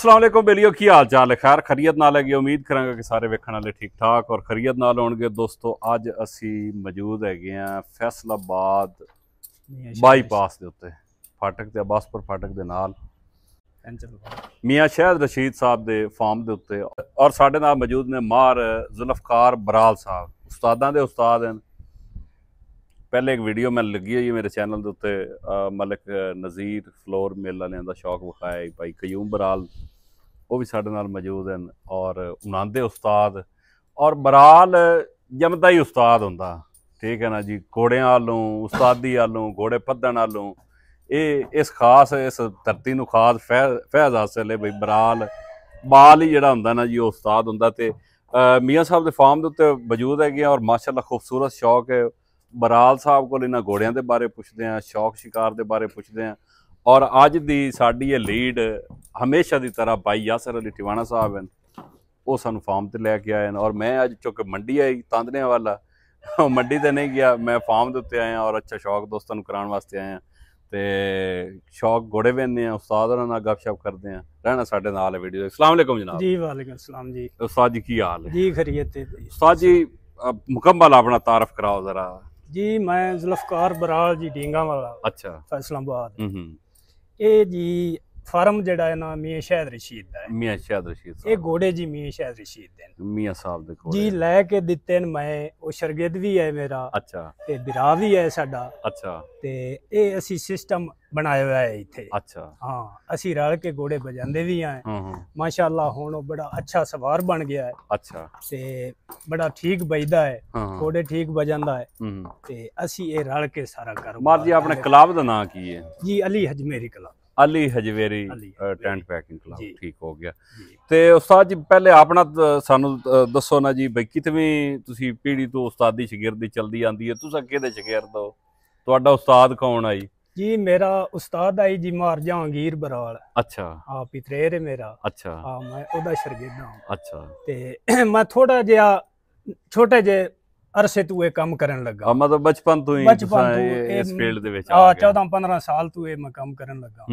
سلام علیکم بےلیو کی حال چال ہے خیر خریدے امید کروں گا کہ سارے ویک والے ٹھیک ٹھاک اور خریدے دوستوں اجی موجود ہے گے ہاں فیصلہ باد بائی پاس کے اُتّے فاٹک اباسپور فاٹک کے نال میاں شہز رشید صاحب کے فام کے اتنے اور سارے نال موجود نے مار زلفکار برال صاحب استادوں کے استاد ہیں پہلے ایک ویڈیو میں لگی ہو جی میرے چینل ملک نزیر فلور میلا لوق بکھایا بھائی کجوم برال وہ بھی سارے نال موجود ہیں اور اندر استاد اور برال جمتا ہی استاد ہوں ٹھیک ہے نا جی گھوڑیاں آلوں استادی آلو گوڑے پدر آلوں یہ اس خاص اس دھرتی نا فہ فہض حاصل ہے بھائی برال بال ہی جڑا ہوں نا جی وہ استاد ہوں تو میاں صاحب کے فارم کے اُتر موجود ہے گیا اور ماشاء اللہ خوبصورت شوق ہے برال ساحب کو گوڑیاں بارے پوچھتے ہیں شوق شکار اور لیڈ ہمیشہ کی طرح بائی یا سر علی ٹواڑنا صاحب فارم سے لے کے آئے اور میں تاندیا والا منڈی سے نہیں گیا میں فارم کے اتنے آیا اور اچھا شوق دوستوں کرا واسطے آیا شوق گوڑے ون استاد اور گپ شپ کرتے ہیں رہنا جیسا جی مکمل اپنا تعارف کراؤ ذرا ਜੀ ਮੈਂ ਜ਼ੁਲਫਕਾਰ ਬਰਾਲ ਜੀ ਡੀਂਗਾ ਵਾਲਾ ਅੱਛਾ ਫੈਸਲਾਬਾਦ ਹੂੰ ਹੂੰ ਇਹ ਜੀ ਫਾਰਮ ਜਿਹੜਾ ਨਾ ਮੀਆਂ ਸ਼ਹਿਦ ਰਸ਼ੀਦ ਦਾ ਹੈ ਮੀਆਂ ਸ਼ਹਿਦ ਰਸ਼ੀਦ ਸਾਹਿਬ ਇਹ ਘੋੜੇ ਜੀ ਮੀਆਂ ਸ਼ਹਿਦ ਰਸ਼ੀਦ ਦੇ ਨੇ ਮੀਆਂ ਸਾਹਿਬ ਦੇ ਘੋੜੇ ਜੀ ਲੈ ਕੇ ਦਿੱਤੇ ਨੇ ਮੈਂ ਉਹ ਸ਼ਰਗਿਦ ਵੀ ਹੈ ਮੇਰਾ ਅੱਛਾ ਤੇ ਬਿਰਾ ਵੀ ਹੈ ਸਾਡਾ ਅੱਛਾ ਤੇ ਇਹ ਅਸੀਂ ਸਿਸਟਮ ਬਣਾਇਆ ਹੋਇਆ ਹੈ ਇੱਥੇ ਅੱਛਾ ਹਾਂ ਅਸੀਂ ਰਲ ਕੇ ਘੋੜੇ ਵਜਾਉਂਦੇ ਵੀ ਆਂ ਮਾਸ਼ਾਅੱਲਾ ਹੁਣ ਉਹ ਬੜਾ ਅੱਛਾ ਸਵਾਰ ਬਣ ਗਿਆ ਹੈ ਅੱਛਾ ਤੇ ਬੜਾ ਠੀਕ ਵੱਜਦਾ ਹੈ ਘੋੜੇ ਠੀਕ ਵਜਾਂਦਾ ਹੈ ਤੇ ਅਸੀਂ ਇਹ ਰਲ ਕੇ ਸਾਰਾ ਕਾਰੋਬਾਰ ਮਾਰ ਜੀ ਆਪਣੇ ਕਲੱਬ ਦਾ ਨਾਂ ਕੀ ਹੈ ਜੀ Ali Hajmeri club Ali Hajweri tent packing club ਠੀਕ ਹੋ ਗਿਆ ਤੇ ਉਸਤਾਦ ਜੀ ਪਹਿਲੇ ਆਪਣਾ ਸਾਨੂੰ ਦੱਸੋ ਨਾ ਜੀ ਬਈ ਕਿਤਵੇਂ ਤੁਸੀਂ ਪੀੜੀ ਤੋਂ ਉਸਤਾਦੀ ਸ਼ਾਗਿਰਦੀ ਚਲਦੀ ਆਂਦੀ ਹੈ ਤੁਸੀਂ ਕਿਹਦੇ ਸ਼ਗਿਰਦ ਹੋ ਤੁਹਾਡਾ ਉਸਤਾਦ ਕੌਣ ਆ ਜੀ ਜੀ ਮੇਰਾ ਉਸਤਾਦ ਆਈ ਜੀ ਮਾਰ ਜਹਾਂਗੀਰ ਬਰਾਲ ਅੱਛਾ ਆ ਪਿਤਰੇ ਹੈ ਮੇਰਾ ਅੱਛਾ ਆ ਮੈਂ ਉਹਦਾ ਸ਼ਾਗਿਰਦ ਹਾਂ ਅੱਛਾ ਤੇ ਮੈਂ ਥੋੜਾ ਜਿਹਾ ਛੋਟੇ ਜੇ ਅਰਸੇ ਤੂੰ ਇਹ ਕੰਮ ਕਰਨ ਲੱਗਾ ਮਤਲਬ ਬਚਪਨ ਤੋਂ ਹੀ ਇਸ ਫੀਲਡ ਦੇ ਵਿੱਚ ਆ ਆ 14 15 ਸਾਲ ਤੋਂ ਇਹ ਮੈਂ ਕੰਮ ਕਰਨ ਲੱਗਾ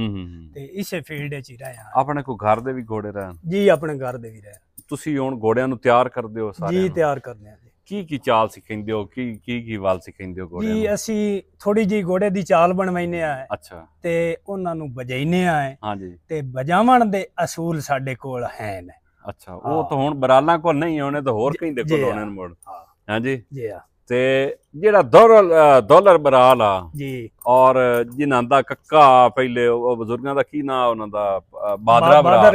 ਤੇ ਇਸੇ ਫੀਲਡ 'ਚ ਹੀ ਰਹਾ ਆਪਣੇ ਕੋ ਘਰ ਦੇ ਵੀ ਘੋੜੇ ਰਹਿਣ ਜੀ ਆਪਣੇ ਘਰ ਦੇ ਵੀ ਰਹਿਣ ਤੁਸੀਂ ਹੁਣ ਘੋੜਿਆਂ ਨੂੰ ਤਿਆਰ ਕਰਦੇ ਹੋ ਸਾਰੇ ਜੀ ਤਿਆਰ ਕਰਦੇ ਆ ਕੀ ਕੀ ਚਾਲ ਸਿਖਾਉਂਦੇ ਹੋ ਕੀ ਕੀ ਕੀ ਵਾਲ ਸਿਖਾਉਂਦੇ ਹੋ ਘੋੜਿਆਂ ਨੂੰ ਜੀ ਅਸੀਂ ਥੋੜੀ ਜੀ ਘੋੜੇ ਦੀ ਚਾਲ ਬਣਵਾਈਨੇ ਆ ਅੱਛਾ ਤੇ ਉਹਨਾਂ ਨੂੰ ਵਜਾਈਨੇ ਆ ਹਾਂਜੀ ਤੇ ਵਜਾਵਣ ਦੇ ਅਸੂਲ ਸਾਡੇ ਕੋਲ ਹੈ ਨੇ ਅੱਛਾ ਉਹ ਤਾਂ ਹੁਣ ਬਰਾਲਾਂ ਕੋਲ ਨਹੀਂ ਹੋਣੇ ਤਾਂ ਹੋਰ ਕਹੀਂ ਦੇ ਕੋਲ ਆਉਣੇ ਨੇ ਮੋੜ ਹਾਂ ਹਾਂਜੀ ਜੀ ਆ ਤੇ ਜਿਹੜਾ ਦੌਲਰ ਦੌਲਰ ਬਰਾਲ ਆ ਜੀ ਔਰ ਜਿਨ੍ਹਾਂ ਦਾ ਕੱਕਾ ਪਹਿਲੇ ਉਹ ਬਜ਼ੁਰਗਾਂ ਦਾ ਕੀ ਨਾਂ ਉਹਨਾਂ ਦਾ ਬਾਦਰਾ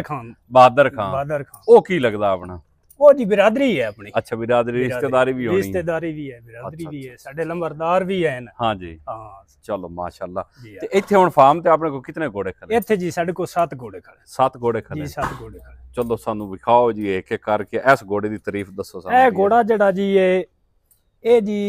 ਖਾਨ ਬਾਦਰ ਖਾਨ ਬਾਦਰ ਖਾਨ ਉਹ ਕੀ ਲੱਗਦਾ ਆਪਣਾ ਉਹ ਜੀ ਬਰਾਦਰੀ ਹੈ ਆਪਣੀ ਅੱਛਾ ਬਰਾਦਰੀ ਰਿਸ਼ਤੇਦਾਰੀ ਵੀ ਹੋਣੀ ਰਿਸ਼ਤੇਦਾਰੀ ਵੀ ਹੈ ਬਰਾਦਰੀ ਵੀ ਹੈ ਸਾਡੇ ਲੰਬਰਦਾਰ ਵੀ ਹੈ ਨਾ ਹਾਂ ਜੀ ਹਾਂ ਚਲੋ ਮਾਸ਼ਾਅੱਲਾ ਤੇ ਇੱਥੇ ਹੁਣ ਫਾਰਮ ਤੇ ਆਪਣੇ ਕੋ ਕਿੰਨੇ ਘੋੜੇ ਖੜੇ ਇੱਥੇ ਜੀ ਸਾਡੇ ਕੋ 7 ਘੋੜੇ ਖੜੇ 7 ਘੋੜੇ ਖੜੇ ਜੀ 7 ਘੋੜੇ ਖੜੇ ਚਲੋ ਸਾਨੂੰ ਵਿਖਾਓ ਜੀ ਇੱਕ ਇੱਕ ਕਰਕੇ ਇਸ ਘੋੜੇ ਦੀ ਤਾਰੀਫ ਦੱਸੋ ਸਾਨੂੰ ਇਹ ਘੋੜਾ ਜਿਹੜਾ ਜੀ ਇਹ ਇਹ ਜੀ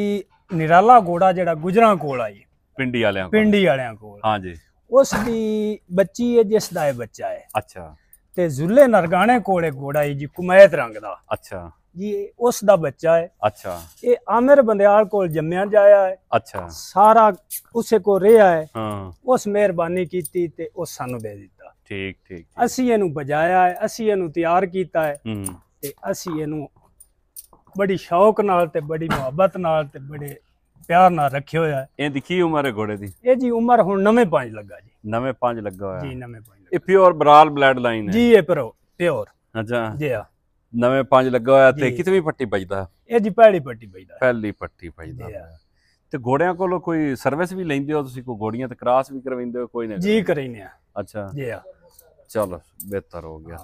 ਨਿਰਾਲਾ ਘੋੜਾ ਜਿਹੜਾ ਗੁਜਰਾਂ ਕੋਲ ਆ ਜੀ ਪਿੰਡੀ ਵਾਲਿਆਂ ਕੋਲ ਪਿੰਡੀ ਵਾਲਿਆਂ ਕੋਲ ਹਾਂ ਜੀ ਉਸ ਦੀ ਬੱਚੀ ਹੈ ਜਿਸ ਦਾ ਇਹ ਬੱਚਾ ਹੈ ਅੱਛਾ ਤੇ ਜ਼ੁੱਲੇ ਨਰਗਾਣੇ ਕੋਲੇ ਘੋੜਾ ਹੈ ਜੀ ਕੁਮੈਤ ਰੰਗ ਦਾ ਅੱਛਾ ਜੀ ਉਸ ਦਾ ਬੱਚਾ ਹੈ ਅੱਛਾ ਇਹ ਆਮਿਰ ਬੰਦਿਆਲ ਕੋਲ ਜੰਮਿਆ ਜਾਇਆ ਹੈ ਅੱਛਾ ਸਾਰਾ ਉਸੇ ਕੋ ਰਿਹਾ ਹੈ ਹਾਂ ਉਸ ਮਿਹਰਬਾਨੀ ਕੀਤੀ ਤੇ ਉਹ ਸਾਨੂੰ ਦੇ ਦਿੱਤਾ ਠੀਕ ਠੀਕ ਅਸੀਂ ਇਹਨੂੰ ਬਜਾਇਆ ਹੈ ਅਸੀਂ ਇਹਨੂੰ ਤਿਆਰ ਕੀਤਾ ਹੈ ਤੇ ਅਸੀਂ ਇਹਨੂੰ ਬੜੀ ਸ਼ੌਕ ਨਾਲ ਤੇ ਬੜੀ ਮੁਹੱਬਤ ਨਾਲ ਤੇ ਬੜੇ ਪਿਆਰ ਨਾਲ ਰੱਖਿਆ ਹੋਇਆ ਹੈ ਇਹ ਦੀ ਕੀ ਉਮਰ ਹੈ ਘੋੜੇ ਦੀ ਇਹ ਜੀ ਉਮਰ ਹੁਣ ਨਵੇਂ ਪੰਜ ਲੱਗਾ ਜੀ ਨਵੇਂ ਪੰਜ ਲੱਗਾ ਹੋਇਆ ਜੀ ਨਵੇਂ ਪੰਜ ਇਹ ਪਿਓਰ ਬਰਾਲ ਬਲੱਡ ਲਾਈਨ ਹੈ ਜੀ ਇਹ ਪਰੋ ਪਿਓਰ ਅੱਛਾ ਜੀ ਆ ਨਵੇਂ ਪੰਜ ਲੱਗਾ ਹੋਇਆ ਤੇ ਕਿਤਵੀਂ ਪੱਟੀ ਵੱਜਦਾ ਇਹ ਜੀ ਪਹਿਲੀ ਪੱਟੀ ਵੱਜਦਾ ਪਹਿਲੀ ਪੱਟੀ ਵੱਜਦਾ ਤੇ ਘੋੜਿਆਂ ਕੋਲੋਂ ਕੋਈ ਸਰਵਿਸ ਵੀ ਲੈਂਦੇ ਹੋ ਤੁਸੀਂ ਕੋਈ ਘੋੜੀਆਂ ਤੇ ਕਰਾਸ ਵੀ ਕਰਵਾਉਂਦੇ ਹੋ ਕੋਈ ਨਹੀਂ ਜੀ ਕਰਾਈਨੇ ਆ ਅੱਛਾ ਜੀ ਆ ਚਲੋ ਬਿਹਤਰ ਹੋ ਗਿਆ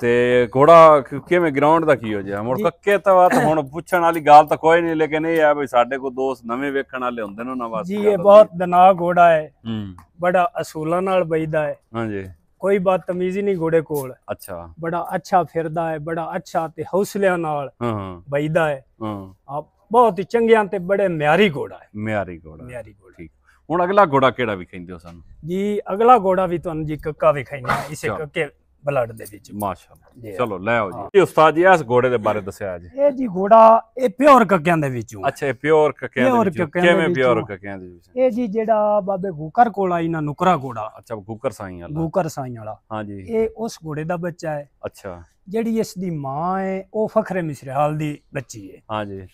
ਤੇ ਘੋੜਾ ਕਿਵੇਂ ਗਰਾਊਂਡ ਦਾ ਕੀ ਹੋ ਜਾ ਮੁੜ ਕੱਕੇ ਤਵਾ ਤਾਂ ਹੁਣ ਪੁੱਛਣ ਵਾਲੀ ਗੱਲ ਤਾਂ ਕੋਈ ਨਹੀਂ ਲੇਕਿਨ ਇਹ ਆ ਵੀ ਸਾਡੇ ਕੋਲ ਦੋਸਤ ਨਵੇਂ ਵੇਖਣ ਵਾਲੇ ਹੁੰਦੇ ਨੇ ਉਹਨਾਂ ਵਾਸਤੇ ਜੀ ਇਹ ਬਹੁਤ ਦਨਾ ਘੋੜਾ ਹੈ ਹੂੰ ਬੜਾ ਅਸੂਲਾਂ ਨਾਲ ਬਈਦਾ ਹੈ ਹਾਂਜੀ ਕੋਈ ਬਾਤ ਤਮੀਜ਼ੀ ਨਹੀਂ ਘੋੜੇ ਕੋਲ ਅੱਛਾ ਬੜਾ ਅੱਛਾ ਫਿਰਦਾ ਹੈ ਬੜਾ ਅੱਛਾ ਤੇ ਹੌਸਲਿਆਂ ਨਾਲ ਹਾਂ ਬਈਦਾ ਹੈ ਹਾਂ ਆਪ ਬਹੁਤ ਹੀ ਚੰਗਿਆਂ ਤੇ ਬੜੇ ਮਿਆਰੀ ਘੋੜਾ ਹੈ ਮਿਆਰੀ ਘੋੜਾ ਮਿਆਰੀ ਘੋੜਾ ਠੀਕ ਹੁਣ ਅਗਲਾ ਘੋੜਾ ਕਿਹੜਾ ਵਿਖਾਈਂਦੇ ਹੋ ਸਾਨੂੰ ਜੀ ਅਗਲਾ ਘੋੜਾ ਵੀ ਤੁਹਾਨੂੰ ਜੀ ਕੱਕਾ ਵਿਖਾਈਂਦਾ ਇਸੇ ਕੱਕੇ ਬਲੱਡ ਦੇ ਵਿੱਚ ਮਾਸ਼ਾਅੱਲਾ ਚਲੋ ਲੈ ਆਓ ਜੀ ਇਹ ਉਸਤਾਦ ਜੀ ਇਸ ਘੋੜੇ ਦੇ ਬਾਰੇ ਦੱਸਿਆ ਜੀ ਇਹ ਜੀ ਘੋੜਾ ਇਹ ਪਿਓਰ ਕੱਕਿਆਂ ਦੇ ਵਿੱਚੋਂ ਅੱਛਾ ਇਹ ਪਿਓਰ ਕੱਕਿਆਂ ਦੇ ਵਿੱਚ ਕਿਵੇਂ ਪਿਓਰ ਕੱਕਿਆਂ ਦੇ ਵਿੱਚ ਇਹ ਜੀ ਜਿਹੜਾ ਬਾਬੇ ਗੂਕਰ ਕੋਲ ਆਈ ਨਾ ਨੁਕਰਾ ਘੋੜਾ ਅੱਛਾ ਗੂਕਰ ਸਾਈਂ ਵਾਲਾ ਗੂਕਰ ਸਾਈਂ ਵਾਲਾ ਹਾਂ ਜੀ ਇਹ ਉਸ ਘੋੜੇ ਦਾ ਬੱਚਾ ਹੈ ਅੱਛਾ ਜਿਹੜੀ ਇਸ ਦੀ ਮਾਂ ਹੈ ਉਹ ਫਖਰੇ ਮਿਸਰਹਾਲ ਦੀ ਬੱਚੀ ਹੈ ਹਾਂ ਜੀ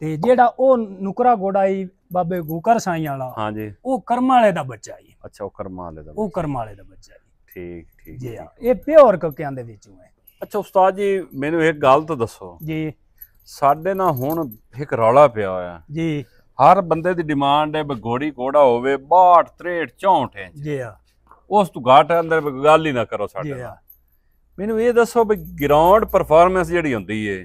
ਤੇ ਜਿਹੜਾ ਉਹ ਨੁਕਰਾ ਘੋੜਾ ਆਈ ਬਾਬੇ ਗੂਕਰ ਸਾਈਂ ਵਾਲਾ ਹਾਂ ਜੀ ਉਹ ਕਰਮਾਲੇ ਦਾ ਬੱਚਾ ਹੈ ਅੱਛਾ ਉਹ ਕਰਮਾਲੇ ਦਾ ਉਹ ਕਰਮਾਲੇ ਦਾ ਬੱਚਾ ਹੈ ਠੀਕ ਠੀਕ ਜੀ ਹਾਂ ਇਹ ਪਿਓਰ ਕੋਕਿਆਂ ਦੇ ਵਿੱਚੋਂ ਹੈ ਅੱਛਾ ਉਸਤਾਦ ਜੀ ਮੈਨੂੰ ਇੱਕ ਗੱਲ ਤਾਂ ਦੱਸੋ ਜੀ ਸਾਡੇ ਨਾਲ ਹੁਣ ਇੱਕ ਰੌਲਾ ਪਿਆ ਹੋਇਆ ਜੀ ਹਰ ਬੰਦੇ ਦੀ ਡਿਮਾਂਡ ਹੈ ਬਗੋੜੀ ਕੋੜਾ ਹੋਵੇ 62 63 64 ਇੰਚ ਜੀ ਹਾਂ ਉਸ ਤੋਂ ਘਾਟ ਅੰਦਰ ਗੱਲ ਹੀ ਨਾ ਕਰੋ ਸਾਡੇ ਨਾਲ ਮੈਨੂੰ ਇਹ ਦੱਸੋ ਵੀ ਗਰਾਊਂਡ ਪਰਫਾਰਮੈਂਸ ਜਿਹੜੀ ਹੁੰਦੀ ਏ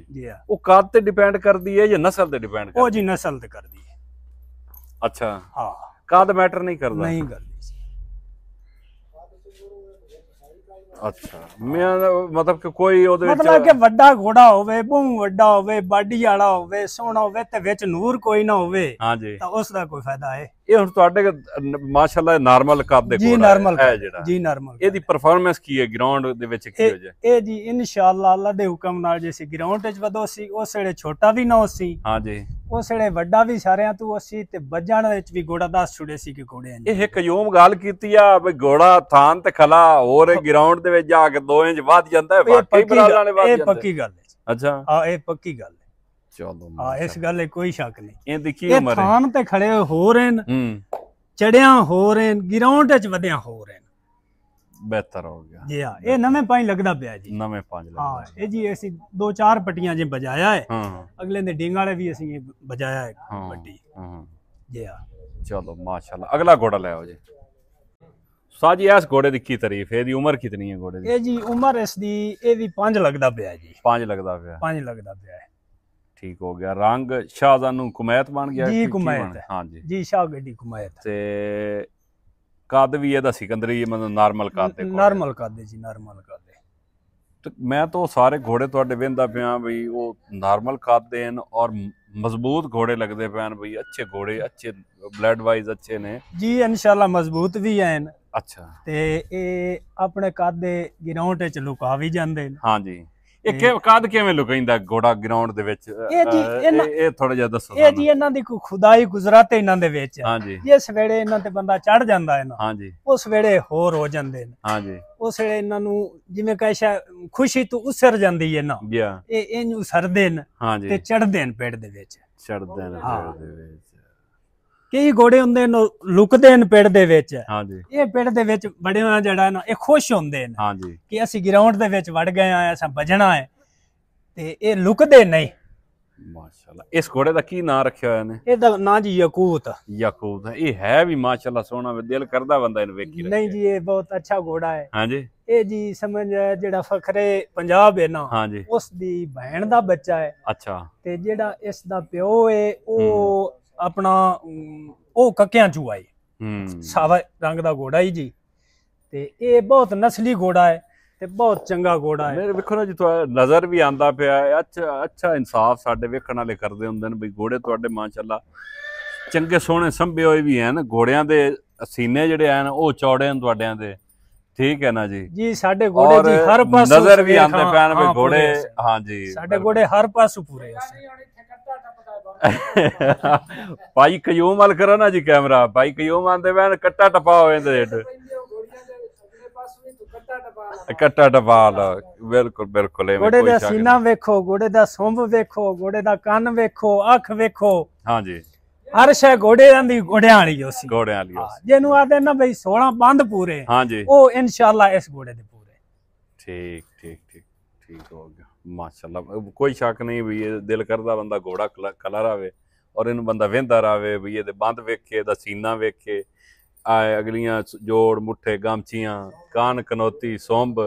ਉਹ ਕੱਦ ਤੇ ਡਿਪੈਂਡ ਕਰਦੀ ਏ ਜਾਂ ਨਸਲ ਤੇ ਡਿਪੈਂਡ ਕਰਦੀ ਉਹ ਜੀ ਨਸਲ ਤੇ ਕਰਦੀ ਏ ਅੱਛਾ ਹਾਂ ਕੱਦ ਮੈਟਰ ਨਹੀਂ ਕਰਦਾ ਨਹੀਂ ਕਰਦਾ ਅੱਛਾ ਮੈਂ ਮਤਲਬ ਕਿ ਕੋਈ ਉਹਦੇ ਵਿੱਚ ਮਤਲਬ ਕਿ ਵੱਡਾ ਘੋੜਾ ਹੋਵੇ ਬਹੁ ਵੱਡਾ ਹੋਵੇ ਬਾਡੀ ਵਾਲਾ ਹੋਵੇ ਸੋਹਣਾ ਹੋਵੇ ਤੇ ਵਿੱਚ ਨੂਰ ਕੋਈ ਨਾ ਹੋਵੇ ਹਾਂਜੀ ਤਾਂ ਉਸ ਦਾ ਕੋਈ ਫਾਇਦਾ ਹੈ ਇਹ ਹੁਣ ਤੁਹਾਡੇ ਮਾਸ਼ਾਅੱਲਾ ਨਾਰਮਲ ਕੱਪ ਦੇ ਘੋੜਾ ਹੈ ਜਿਹੜਾ ਜੀ ਨਾਰਮਲ ਇਹਦੀ ਪਰਫਾਰਮੈਂਸ ਕੀ ਹੈ ਗਰਾਊਂਡ ਦੇ ਵਿੱਚ ਕੀ ਹੋ ਜਾਏ ਇਹ ਜੀ ਇਨਸ਼ਾਅੱਲਾ ਅੱਲਾ ਦੇ ਹੁਕਮ ਨਾਲ ਜੇ ਸੀ ਗਰਾਊਂਡ ਵਿੱਚ ਵਧੋ ਸੀ ਉਸ ਵੇਲੇ ਛੋਟਾ ਵੀ ਨਾ ਸੀ ਹਾਂਜੀ ਉਸ ਵੇਲੇ ਵੱਡਾ ਵੀ ਸਾਰਿਆਂ ਤੋਂ ਅਸੀਂ ਤੇ ਵੱਜਣ ਵਿੱਚ ਵੀ ਗੋੜਾ ਦਾ ਛੁੜੇ ਸੀ ਕਿ ਘੋੜਿਆਂ ਨੇ ਇਹ ਕਯੂਮ ਗੱਲ ਕੀਤੀ ਆ ਵੀ ਗੋੜਾ ਥਾਂ ਤੇ ਖਲਾ ਹੋਰ ਗਰਾਊਂਡ ਦੇ ਵਿੱਚ ਜਾ ਕੇ 2 ਇੰਚ ਵੱਧ ਜਾਂਦਾ ਹੈ ਬਾਕੀ ਬਰਾਦਰਾਂ ਨੇ ਵੱਧ ਜਾਂਦਾ ਇਹ ਪੱਕੀ ਗੱਲ ਹੈ ਅੱਛਾ ਆ ਇਹ ਪੱਕੀ ਗੱਲ ਹੈ ਚਲੋ ਆ ਇਸ ਗੱਲ 'ਤੇ ਕੋਈ ਸ਼ੱਕ ਨਹੀਂ ਇਹ ਦੇਖੀ ਉਮਰ ਇਹ ਥਾਂ ਤੇ ਖੜੇ ਹੋ ਰਹੇ ਨੇ ਚੜਿਆ ਹੋ ਰਹੇ ਨੇ ਗਰਾਊਂਡ ਵਿੱਚ ਵਧਿਆ ਹੋ ਰਹੇ ਨੇ ਬਿਹਤਰ ਹੋ ਗਿਆ ਜੀ ਹਾਂ ਇਹ ਨਵੇਂ ਪਾਣੀ ਲੱਗਦਾ ਪਿਆ ਜੀ ਨਵੇਂ ਪੰਜ ਲੱਗਦਾ ਹਾਂ ਇਹ ਜੀ ਅਸੀਂ ਦੋ ਚਾਰ ਪੱਟੀਆਂ ਜੇ ਬਜਾਇਆ ਹੈ ਹਾਂ ਅਗਲੇ ਨੇ ਡਿੰਗ ਵਾਲੇ ਵੀ ਅਸੀਂ ਬਜਾਇਆ ਹੈ ਵੱਡੀ ਹਾਂ ਜੀ ਹਾਂ ਚਲੋ ਮਾਸ਼ਾਅੱਲਾ ਅਗਲਾ ਘੋੜਾ ਲੈ ਆਓ ਜੀ ਸਾਜੀ ਇਸ ਘੋੜੇ ਦੀ ਕੀ ਤਾਰੀਫ ਹੈ ਇਹਦੀ ਉਮਰ ਕਿਤਨੀ ਹੈ ਘੋੜੇ ਦੀ ਇਹ ਜੀ ਉਮਰ ਇਸ ਦੀ ਇਹ ਵੀ 5 ਲੱਗਦਾ ਪਿਆ ਜੀ 5 ਲੱਗਦਾ ਪਿਆ 5 ਲੱਗਦਾ ਪਿਆ ਠੀਕ ਹੋ ਗਿਆ ਰੰਗ ਸ਼ਾਹਜ਼ਾਨੂ ਕੁਮੈਤ ਬਣ ਗਿਆ ਜੀ ਕੁਮੈਤ ਜੀ ਜੀ ਸ਼ਾਹ ਗੱਡੀ ਕੁਮੈਤ ਤੇ ਕੱਦ ਵੀ ਇਹਦਾ ਸਿਕੰਦਰੀ ਮਤਲਬ ਨਾਰਮਲ ਕੱਦ ਦੇ ਕੋਲ ਨਾਰਮਲ ਕੱਦ ਦੇ ਜੀ ਨਾਰਮਲ ਕੱਦ ਦੇ ਤੇ ਮੈਂ ਤਾਂ ਸਾਰੇ ਘੋੜੇ ਤੁਹਾਡੇ ਵੇਂਦਾ ਪਿਆ ਬਈ ਉਹ ਨਾਰਮਲ ਕੱਦ ਦੇ ਹਨ ਔਰ ਮਜ਼ਬੂਤ ਘੋੜੇ ਲੱਗਦੇ ਪੈਣ ਬਈ ਅੱਛੇ ਘੋੜੇ ਅੱਛੇ ਬਲੱਡ ਵਾਈਜ਼ ਅੱਛੇ ਨੇ ਜੀ ਇਨਸ਼ਾਅੱਲਾ ਮਜ਼ਬੂਤ ਵੀ ਹਨ ਅੱਛਾ ਤੇ ਇਹ ਆਪਣੇ ਕੱਦ ਦੇ ਗਰਾਊਂਡ 'ਚ ਲੁਕਾ ਵੀ ਜਾਂਦੇ ਨੇ ਹਾਂਜੀ ਇਹ ਕਿ ਕਾਦ ਕਿਵੇਂ ਲੁਕੈਂਦਾ ਘੋੜਾ ਗਰਾਊਂਡ ਦੇ ਵਿੱਚ ਇਹ ਜੀ ਇਹ ਥੋੜਾ ਜਿਹਾ ਦੱਸੋ ਇਹ ਜੀ ਇਹਨਾਂ ਦੀ ਕੋਈ ਖੁਦਾਈ ਗੁਜ਼ਰਤ ਇਹਨਾਂ ਦੇ ਵਿੱਚ ਹਾਂਜੀ ਇਹ ਸਵੇੜੇ ਇਹਨਾਂ ਤੇ ਬੰਦਾ ਚੜ ਜਾਂਦਾ ਇਹਨਾਂ ਹਾਂਜੀ ਉਸ ਵੇਲੇ ਹੋਰ ਹੋ ਜਾਂਦੇ ਨੇ ਹਾਂਜੀ ਉਸ ਵੇਲੇ ਇਹਨਾਂ ਨੂੰ ਜਿਵੇਂ ਕਹਸ਼ਾ ਖੁਸ਼ੀ ਤੋਂ ਉਸਰ ਜਾਂਦੀ ਹੈ ਨਾ ਇਹ ਇਹਨੂੰ ਸਰਦੇ ਨੇ ਤੇ ਚੜਦੇ ਨੇ ਪੇੜ ਦੇ ਵਿੱਚ ਚੜਦੇ ਨੇ ਪੇੜ ਦੇ ਵਿੱਚ ਕਈ ਘੋੜੇ ਹੁੰਦੇ ਨੇ ਲੁਕਦੇ ਨੇ ਪਿੰਡ ਦੇ ਵਿੱਚ ਹਾਂਜੀ ਇਹ ਪਿੰਡ ਦੇ ਵਿੱਚ ਬੜੇ ਨਾ ਜਿਹੜਾ ਨਾ ਇਹ ਖੁਸ਼ ਹੁੰਦੇ ਨੇ ਹਾਂਜੀ ਕਿ ਅਸੀਂ ਗਰਾਊਂਡ ਦੇ ਵਿੱਚ ਵੜ ਗਏ ਆ ਅਸਾਂ ਭਜਣਾ ਹੈ ਤੇ ਇਹ ਲੁਕਦੇ ਨਹੀਂ ਮਾਸ਼ਾਅੱਲਾ ਇਸ ਘੋੜੇ ਦਾ ਕੀ ਨਾਮ ਰੱਖਿਆ ਹੋਇਆ ਨੇ ਇਹਦਾ ਨਾਂ ਜੀ ਯਕੂਤ ਯਕੂਤ ਇਹ ਹੈ ਵੀ ਮਾਸ਼ਾਅੱਲਾ ਸੋਹਣਾ ਦਿਲ ਕਰਦਾ ਬੰਦਾ ਇਹਨੂੰ ਵੇਖੀ ਨਹੀਂ ਜੀ ਇਹ ਬਹੁਤ ਅੱਛਾ ਘੋੜਾ ਹੈ ਹਾਂਜੀ ਇਹ ਜੀ ਸਮਝ ਜਿਹੜਾ ਫਖਰੇ ਪੰਜਾਬ ਹੈ ਨਾ ਉਸ ਦੀ ਭੈਣ ਦਾ ਬੱਚਾ ਹੈ ਅੱਛਾ ਤੇ ਜਿਹੜਾ ਇਸ ਦਾ ਪਿਓ ਹੈ ਉਹ ਆਪਣਾ ਉਹ ਕੱਕਿਆਂ ਚੂਆ ਹੈ ਸਾਵਾ ਰੰਗ ਦਾ ਘੋੜਾ ਹੀ ਜੀ ਤੇ ਇਹ ਬਹੁਤ ਨਸਲੀ ਘੋੜਾ ਹੈ ਤੇ ਬਹੁਤ ਚੰਗਾ ਘੋੜਾ ਹੈ ਮੇਰੇ ਵੇਖੋ ਨਾ ਜੀ ਤੁਹਾਡਾ ਨਜ਼ਰ ਵੀ ਆਂਦਾ ਪਿਆ ਹੈ ਅੱਛਾ ਅੱਛਾ ਇਨਸਾਫ ਸਾਡੇ ਵੇਖਣ ਵਾਲੇ ਕਰਦੇ ਹੁੰਦੇ ਨੇ ਵੀ ਘੋੜੇ ਤੁਹਾਡੇ ਮਾਸ਼ਾਅੱਲਾ ਚੰਗੇ ਸੋਹਣੇ ਸੰਭੇ ਹੋਏ ਵੀ ਹਨ ਘੋੜਿਆਂ ਦੇ ਸੀਨੇ ਜਿਹੜੇ ਆਣ ਉਹ ਚੌੜੇ ਹਨ ਤੁਹਾਡਿਆਂ ਦੇ ਠੀਕ ਹੈ ਨਾ ਜੀ ਜੀ ਸਾਡੇ ਘੋੜੇ ਜੀ ਹਰ ਪਾਸੇ ਨਜ਼ਰ ਵੀ ਆਂਦੇ ਪੈਣ ਵੀ ਘੋੜੇ ਹਾਂ ਜੀ ਸਾਡੇ ਘੋੜੇ ਹਰ ਪਾਸੇ ਪੂਰੇ ਹਨ ਭਾਈ ਕਯੂਮ ਅਲ ਕਰੋ ਨਾ ਜੀ ਕੈਮਰਾ ਭਾਈ ਕਯੂਮ ਆਂਦੇ ਬੈਨ ਕੱਟਾ ਟਪਾ ਹੋ ਜਾਂਦੇ ਢੇਡ ਕੱਟਾ ਟਪਾ ਲਾ ਬਿਲਕੁਲ ਬਿਲਕੁਲ ਐਵੇਂ ਗੋੜੇ ਦਾ ਸੀਨਾ ਵੇਖੋ ਗੋੜੇ ਦਾ ਸੁੰਭ ਵੇਖੋ ਗੋੜੇ ਦਾ ਕੰਨ ਵੇਖੋ ਅੱਖ ਵੇਖੋ ਹਾਂਜੀ ਹਰ ਸ਼ੈ ਦਾ ਦੀ ਗੋੜਿਆਂ ਵਾਲੀ ਹੋ ਸੀ ਗੋੜਿਆਂ ਵਾਲੀ ਹੋ ਜਿਹਨੂੰ ਆਦੇ ਨਾ ਬਈ 16 ਬੰਦ ਪੂਰੇ ਹਾਂਜੀ ਉਹ ਇਨਸ਼ਾਅੱਲਾ ਇਸ ਗੋੜੇ ਦੇ ਪੂਰੇ ਠੀਕ ਠੀਕ ਠੀਕ ਠੀਕ ਹੋ ਗਿਆ ਮਾਸ਼ਾਅੱਲਾ ਕੋਈ ਸ਼ੱਕ ਨਹੀਂ ਵੀ ਇਹ ਦਿਲ ਕਰਦਾ ਬੰਦਾ ਘੋੜਾ ਕਲਰ ਆਵੇ ਔਰ ਇਹਨੂੰ ਬੰਦਾ ਵੇਂਦਾ ਰਾਵੇ ਵੀ ਇਹਦੇ ਬੰਦ ਵੇਖੇ ਦਾ ਸੀਨਾ ਵੇਖੇ ਆ ਅਗਲੀਆਂ ਜੋੜ ਮੁੱਠੇ ਗਾਮਚੀਆਂ ਕਾਨ ਕਨੋਤੀ ਸੋਂਬ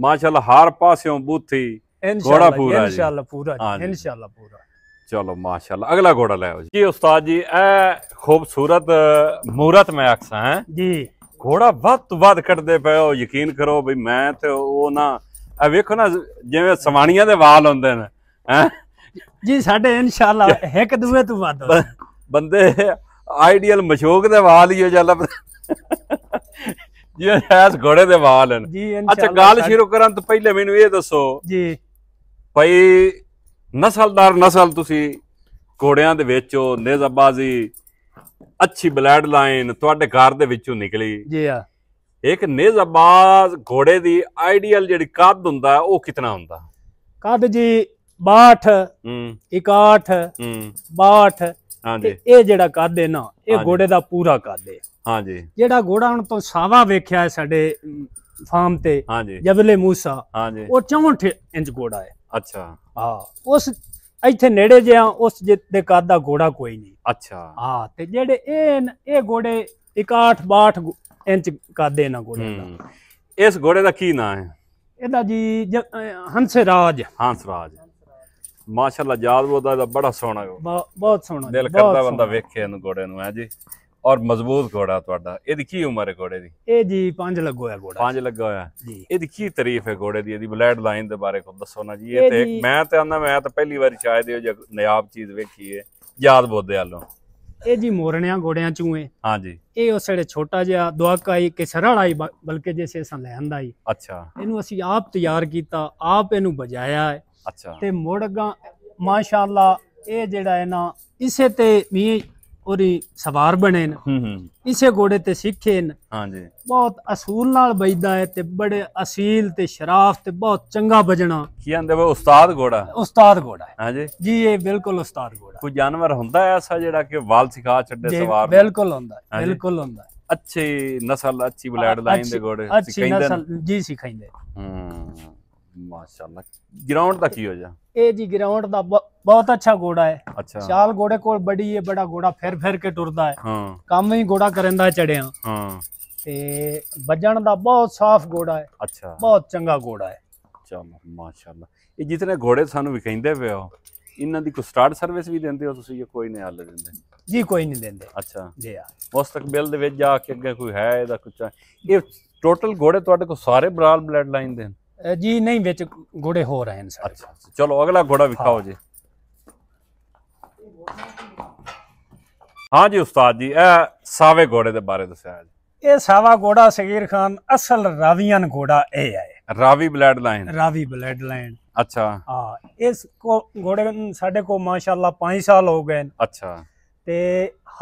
ਮਾਸ਼ਾਅੱਲਾ ਹਰ ਪਾਸਿਓਂ ਬੂਥੀ ਘੋੜਾ ਪੂਰਾ ਇਨਸ਼ਾਅੱਲਾ ਪੂਰਾ ਇਨਸ਼ਾਅੱਲਾ ਪੂਰਾ ਚਲੋ ਮਾਸ਼ਾਅੱਲਾ ਅਗਲਾ ਘੋੜਾ ਲੈ ਆਓ ਜੀ ਉਸਤਾਦ ਜੀ ਇਹ ਖੂਬਸੂਰਤ ਮੂਰਤ ਮੈਂ ਅਕਸਾ ਹੈ ਜੀ ਘੋੜਾ ਵੱਧ ਵੱਧ ਕੱਢਦੇ ਪਏ ਹੋ ਯਕੀਨ ਕਰੋ ਵੀ ਮੈਂ ਤੇ ਉਹ ਨਾ ਆ ਵੇਖੋ ਨਾ ਜਿਵੇਂ ਸਵਾਣੀਆਂ ਦੇ ਵਾਲ ਹੁੰਦੇ ਨੇ ਹੈ ਜੀ ਸਾਡੇ ਇਨਸ਼ਾਅੱਲਾ ਇੱਕ ਦੂਏ ਤੋਂ ਵੱਧ ਬੰਦੇ ਆਈਡੀਅਲ ਮਸ਼ੋਕ ਦੇ ਵਾਲ ਹੀ ਹੋ ਜਾਂਦਾ ਜੀ ਐਸ ਘੋੜੇ ਦੇ ਵਾਲ ਨੇ ਅੱਛਾ ਗੱਲ ਸ਼ੁਰੂ ਕਰਨ ਤੋਂ ਪਹਿਲੇ ਮੈਨੂੰ ਇਹ ਦੱਸੋ ਜੀ ਭਾਈ ਨਸਲਦਾਰ ਨਸਲ ਤੁਸੀਂ ਘੋੜਿਆਂ ਦੇ ਵਿੱਚੋਂ ਨਿਜ਼ਾਬਾਜ਼ੀ ਅੱਛੀ ਬਲੈਡ ਲਾਈਨ ਤੁਹਾਡੇ ਘਰ ਦੇ ਵਿੱਚੋਂ ਨਿਕਲੀ ਜੀ ਆ ਇੱਕ ਨਿਜ਼ਬਾਜ਼ ਘੋੜੇ ਦੀ ਆਈਡੀਅਲ ਜਿਹੜੀ ਕੱਦ ਹੁੰਦਾ ਉਹ ਕਿਤਨਾ ਹੁੰਦਾ ਕੱਦ ਜੀ 62 ਹੂੰ 61 ਹੂੰ 62 ਹਾਂਜੀ ਇਹ ਜਿਹੜਾ ਕੱਦ ਹੈ ਨਾ ਇਹ ਘੋੜੇ ਦਾ ਪੂਰਾ ਕੱਦ ਹੈ ਹਾਂਜੀ ਜਿਹੜਾ ਘੋੜਾ ਹੁਣ ਤੋਂ ਸਾਵਾ ਵੇਖਿਆ ਹੈ ਸਾਡੇ ਫਾਰਮ ਤੇ ਜਬਲੇ ਮੂਸਾ ਹਾਂਜੀ ਉਹ 64 ਇੰਚ ਘੋੜਾ ਹੈ ਅੱਛਾ ਹਾਂ ਉਸ ਇੱਥੇ ਨੇੜੇ ਜਿਆ ਉਸ ਦੇ ਕੱਦ ਦਾ ਘੋੜਾ ਕੋਈ ਨਹੀਂ ਅੱਛਾ ਹਾਂ ਤੇ ਜਿਹੜੇ ਇਹ ਇਹ ਘੋੜੇ 61 62 ਇੰਚ ਕੱਦ ਇਹਨਾਂ ਘੋੜਿਆਂ ਦਾ ਇਸ ਘੋੜੇ ਦਾ ਕੀ ਨਾਮ ਹੈ ਇਹਦਾ ਜੀ ਹੰਸਰਾਜ ਹੰਸਰਾਜ ਮਾਸ਼ਾਅੱਲਾ ਜਾਦਵੋ ਦਾ ਬੜਾ ਸੋਹਣਾ ਬਹੁਤ ਸੋਹਣਾ ਦਿਲ ਕਰਦਾ ਬੰਦਾ ਵੇਖੇ ਇਹਨੂੰ ਘੋੜੇ ਨੂੰ ਹੈ ਜੀ ਔਰ ਮਜ਼ਬੂਤ ਘੋੜਾ ਤੁਹਾਡਾ ਇਹਦੀ ਕੀ ਉਮਰ ਹੈ ਘੋੜੇ ਦੀ ਇਹ ਜੀ 5 ਲੱਗੋ ਹੈ ਘੋੜਾ 5 ਲੱਗਾ ਹੋਇਆ ਜੀ ਇਹਦੀ ਕੀ ਤਾਰੀਫ ਹੈ ਘੋੜੇ ਦੀ ਇਹਦੀ ਬਲੈਡ ਲਾਈਨ ਦੇ ਬਾਰੇ ਕੁਝ ਦੱਸੋ ਨਾ ਜੀ ਇਹ ਤੇ ਮੈਂ ਤੇ ਆਂਦਾ ਮੈਂ ਤਾਂ ਪਹਿਲੀ ਵਾਰ ਸ਼ਾਇਦ ਇਹ ਨਿਆਬ ਚੀਜ਼ ਵੇਖੀ ਹੈ ਯਾਦ ਬੋਦੇ ਵਾਲੋਂ ਇਹ ਜੀ ਮੋਰਣਿਆਂ ਗੋੜਿਆਂ ਚੂਏ ਹਾਂਜੀ ਇਹ ਉਸ ਵੇਲੇ ਛੋਟਾ ਜਿਹਾ ਦੁਆਕਾਈ ਕਿ ਸਰਲ ਆਈ ਬਲਕੇ ਜਿਸੇ ਅਸਾਂ ਲੈ ਦਾ ਹੀ ਅੱਛਾ ਇਹਨੂੰ ਅਸੀਂ ਆਪ ਤਿਆਰ ਕੀਤਾ ਆਪ ਇਹਨੂੰ ਬਜਾਇਆ ਹੈ ਅੱਛਾ ਤੇ ਮੁੜ ਮਾਸ਼ਾਅੱਲਾ ਇਹ ਜਿਹੜਾ ਹੈ ਨਾ ਇਸੇ ਤੇ ਵੀ ਉਹਦੀ ਸਵਾਰ ਬਣੇ ਨੇ ਹੂੰ ਹੂੰ ਇਸੇ ਘੋੜੇ ਤੇ ਸਿੱਖੇ ਨੇ ਹਾਂਜੀ ਬਹੁਤ ਅਸੂਲ ਨਾਲ ਬਜਦਾ ਹੈ ਤੇ ਬੜੇ ਅਸੀਲ ਤੇ ਸ਼ਰਾਫਤ ਤੇ ਬਹੁਤ ਚੰਗਾ ਬਜਣਾ ਕੀ ਆਂਦੇ ਵੇ ਉਸਤਾਦ ਘੋੜਾ ਉਸਤਾਦ ਘੋੜਾ ਹਾਂਜੀ ਜੀ ਇਹ ਬਿਲਕੁਲ ਉਸਤਾਦ ਘੋੜਾ ਕੋਈ ਜਾਨਵਰ ਹੁੰਦਾ ਐਸਾ ਜਿਹੜਾ ਕਿ ਵਾਲ ਸਿਖਾ ਛੱਡੇ ਸਵਾਰ ਬਿਲਕੁਲ ਹੁੰਦਾ ਬਿਲਕੁਲ ਹੁੰਦਾ ਅੱਛੇ ਨਸਲ ਅੱਛੀ ਬਲੈਡ ਲਾਈਨ ਦੇ ਘੋੜੇ ਅੱਛੀ ਨਸਲ ਜੀ ਸਿਖਾਈਂਦੇ ਹੂੰ ਮਾਸ਼ਾਅੱਲਾ ਗਰਾਊਂਡ ਦਾ ਕੀ ਹੋ ਜਾ ਇਹ ਜੀ ਗਰਾਊਂਡ ਦਾ ਬਹੁਤ ਅੱਛਾ ਘੋੜਾ ਹੈ ਅੱਛਾ ਚਾਲ ਘੋੜੇ ਕੋਲ ਬੜੀ ਹੈ ਬੜਾ ਘੋੜਾ ਫਿਰ ਫਿਰ ਕੇ ਟੁਰਦਾ ਹੈ ਹਾਂ ਕੰਮ ਹੀ ਘੋੜਾ ਕਰਨ ਦਾ ਚੜਿਆ ਹਾਂ ਤੇ ਵੱਜਣ ਦਾ ਬਹੁਤ ਸਾਫ਼ ਘੋੜਾ ਹੈ ਅੱਛਾ ਬਹੁਤ ਚੰਗਾ ਘੋੜਾ ਹੈ ਚਲੋ ਮਾਸ਼ਾਅੱਲਾ ਇਹ ਜਿਤਨੇ ਘੋੜੇ ਸਾਨੂੰ ਵੀ ਕਹਿੰਦੇ ਪਏ ਹੋ ਇਹਨਾਂ ਦੀ ਕੋਈ ਸਟਾਰਟ ਸਰਵਿਸ ਵੀ ਦਿੰਦੇ ਹੋ ਤੁਸੀਂ ਜਾਂ ਕੋਈ ਨਹੀਂ ਹੱਲ ਦਿੰਦੇ ਜੀ ਕੋਈ ਨਹੀਂ ਦਿੰਦੇ ਅੱਛਾ ਜੀ ਆ ਬਿਲ ਦੇ ਵਿੱਚ ਜਾ ਕੇ ਅੱਗੇ ਕੋਈ ਹੈ ਇਹਦਾ ਕੁਛ ਇਹ ਟੋਟਲ ਘੋੜੇ ਤੁਹਾਡੇ ਕੋਲ ਸਾਰੇ ਬਰਾਲ ਬਲੱਡ ਲਾਈਨ ਦੇ ਨੇ? ਜੀ ਨਹੀਂ ਵਿੱਚ ਘੋੜੇ ਹੋ ਰਹੇ ਨੇ ਸਾਰੇ ਚਲੋ ਅਗਲਾ ਘੋੜਾ ਵਿਖਾਓ ਜੀ ਹਾਂ ਜੀ ਉਸਤਾਦ ਜੀ ਇਹ ਸਾਵੇ ਘੋੜੇ ਦੇ ਬਾਰੇ ਦੱਸਿਆ ਜੀ ਇਹ ਸਾਵਾ ਘੋੜਾ ਸਗੀਰ ਖਾਨ ਅਸਲ ਰਾਵੀਆਂ ਘੋੜਾ ਇਹ ਹੈ Ravi blood line Ravi blood line ਅੱਛਾ ਹਾਂ ਇਸ ਕੋ ਘੋੜੇ ਸਾਡੇ ਕੋ ਮਾਸ਼ਾਅੱਲਾ 5 ਸਾਲ ਹੋ ਗਏ ਅੱਛਾ ਤੇ